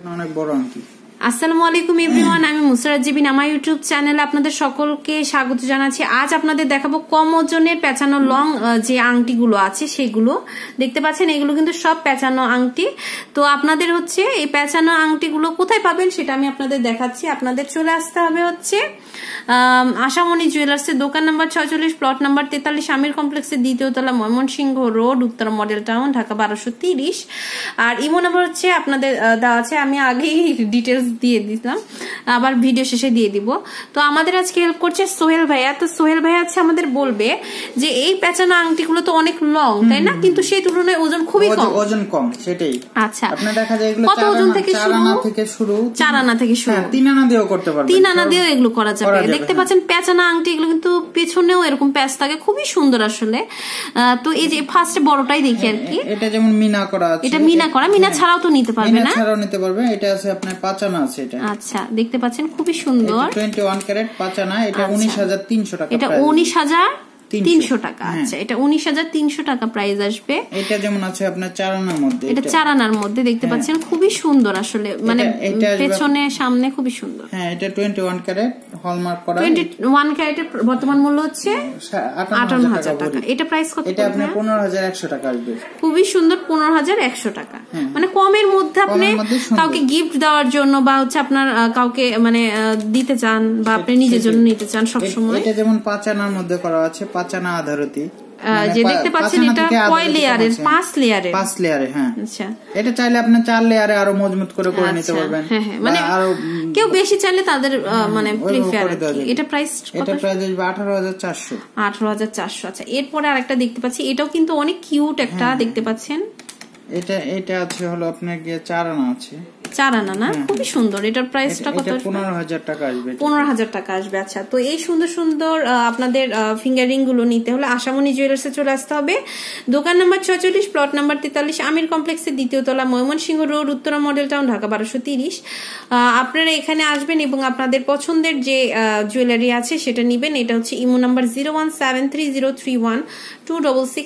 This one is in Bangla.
Non è Boronchi. আসসালামু আলাইকুম এভরিওয়ান আমি মুসরাত জিবিন আমার ইউটিউব চ্যানেলে আপনাদের সকলকে স্বাগত জানাচ্ছি আজ আপনাদের দেখাবো কম ওজনের পেঁচানো লং যে আংটিগুলো আছে সেগুলো দেখতে পাচ্ছেন এগুলো কিন্তু সব পেঁচানো আংটি তো আপনাদের হচ্ছে এই পেঁচানো আংটিগুলো কোথায় পাবেন সেটা আমি আপনাদের দেখাচ্ছি আপনাদের চলে আসতে হবে হচ্ছে আশামণি জুয়েলার্সের দোকান নাম্বার ছয়চল্লিশ প্লট নাম্বার তেতাল্লিশ আমির কমপ্লেক্সের দ্বিতীয়তলা ময়মনসিংহ রোড উত্তর মডেল টাউন ঢাকা বারোশো তিরিশ আর ইমো নাম্বার হচ্ছে আপনাদের দেওয়া আছে আমি আগেই ডিটেলস দিয়ে দিলাম আবার ভিডিও শেষে দিয়ে দিব তো আমাদের আজকে হেল্প করছে সোহেল ভাইয়া তো সোহেল ভাইয়া আছে আমাদের বলবে যে এই প্যাচানো আংটিগুলো তো অনেক লং তাই না কিন্তু সেই তুলনায় ওজন খুবই কম ওজন কম সেটাই আচ্ছা কত ওজন থেকে শুরু থেকে শুরু চার আনা থেকে শুরু হ্যাঁ, তিন আনা দিয়েও করতে পারবেন তিন আনা দিয়েও এগুলো করা যাবে দেখতে হ্যাঁ। পাচ্ছেন পেঁচানো আংটি এগুলো কিন্তু পেছনেও এরকম প্যাচ থাকে খুবই সুন্দর আসলে তো এই যে ফার্স্ট বড়টাই দেখি আর হ্যাঁ, কি এটা যেমন মিনা করা আছে এটা মিনা করা মিনা ছাড়াও তো নিতে পারবে না মিনা ছাড়াও নিতে পারবে এটা আছে আপনার পাঁচ আছে এটা আচ্ছা দেখতে পাচ্ছেন খুবই সুন্দর ওয়ান ক্যারেট এটা আচ্ছা। উনিশ হাজার তিনশো টাকা এটা উনিশ হাজার তিনশো টাকা হ্যাঁ। আচ্ছা এটা উনিশ হাজার তিনশো টাকা প্রাইস আসবে এটা যেমন আছে আপনার চারানার মধ্যে এটা চারানার মধ্যে দেখতে হ্যাঁ। পাচ্ছেন খুবই সুন্দর আসলে মানে পেছনে সামনে খুবই সুন্দর হ্যাঁ এটা টোয়েন্টি ওয়ান ক্যারেট হলমার্ক করা টোয়েন্টি ওয়ান ক্যারেটের বর্তমান মূল্য হচ্ছে আটান্ন হাজার টাকা এটা প্রাইস কত এটা আপনার পনেরো হাজার একশো টাকা আসবে খুবই সুন্দর পনেরো হাজার একশো টাকা হ্যাঁ। মানে কমের মধ্যে আপনি কাউকে গিফট দেওয়ার জন্য বা হচ্ছে আপনার কাউকে মানে দিতে চান বা আপনি নিজের জন্য নিতে চান সবসময় এটা যেমন পাঁচ আনার মধ্যে করা আছে মানে যে দেখতে পাচ্ছেন এটা কয় লেয়ারের পাঁচ লেয়ারে পাঁচ লেয়ারে হ্যাঁ আচ্ছা এটা চাইলে আপনি চার লেয়ারে আরো মজবুত করে করে আচ্ছা। নিতে পারবেন হ্যাঁ, হ্যাঁ। মানে কেউ বেশি চাইলে তাদের হ্যাঁ, মানে প্রিফার এটা প্রাইস এটা প্রাইস আঠারো হাজার চারশো আঠারো হাজার চারশো আচ্ছা এরপরে আরেকটা দেখতে পাচ্ছি এটাও কিন্তু অনেক কিউট একটা দেখতে পাচ্ছেন এটা এটা আছে হলো আপনার গিয়ে চার আনা আছে চার আনা না খুবই সুন্দর এটার প্রাইসটা কত পনেরো হাজার টাকা আসবে পনেরো হাজার টাকা আসবে আচ্ছা তো এই সুন্দর সুন্দর আপনাদের ফিঙ্গারিং গুলো নিতে হলে আশামণি জুয়েলার্সে চলে আসতে হবে দোকান নাম্বার ছয়চল্লিশ প্লট নাম্বার তেতাল্লিশ আমির কমপ্লেক্সের দ্বিতীয় তলা Mymensingh road Uttara model town Dhaka বারোশো তিরিশ আপনারা এখানে আসবেন এবং আপনাদের পছন্দের যে জুয়েলারি আছে সেটা নিবেন এটা হচ্ছে Imo number zero one seven three zero three one two double six